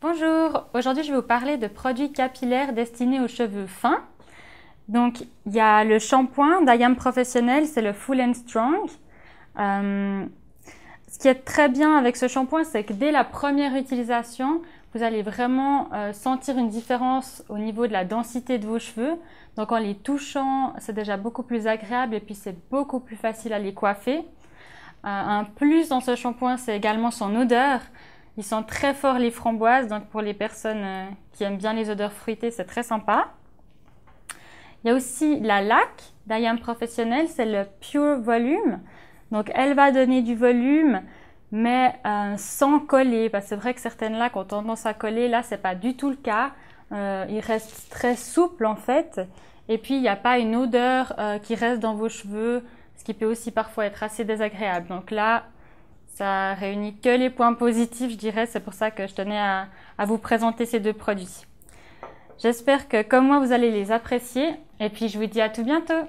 Bonjour, aujourd'hui je vais vous parler de produits capillaires destinés aux cheveux fins. Donc il y a le shampoing d'Ayam Professionnel, c'est le Full and Strong. Euh, ce qui est très bien avec ce shampoing, c'est que dès la première utilisation, vous allez vraiment euh, sentir une différence au niveau de la densité de vos cheveux. Donc en les touchant, c'est déjà beaucoup plus agréable et puis c'est beaucoup plus facile à les coiffer. Euh, un plus dans ce shampoing, c'est également son odeur. Ils sentent très fort les framboises, donc pour les personnes euh, qui aiment bien les odeurs fruitées, c'est très sympa. Il y a aussi la laque d'IAM Professionnel, c'est le Pure Volume. Donc elle va donner du volume, mais euh, sans coller, parce que c'est vrai que certaines laques ont tendance à coller, là c'est pas du tout le cas. Euh, il reste très souple en fait, et puis il n'y a pas une odeur euh, qui reste dans vos cheveux, ce qui peut aussi parfois être assez désagréable. Donc là, ça réunit que les points positifs, je dirais. C'est pour ça que je tenais à, à vous présenter ces deux produits. J'espère que, comme moi, vous allez les apprécier. Et puis, je vous dis à tout bientôt.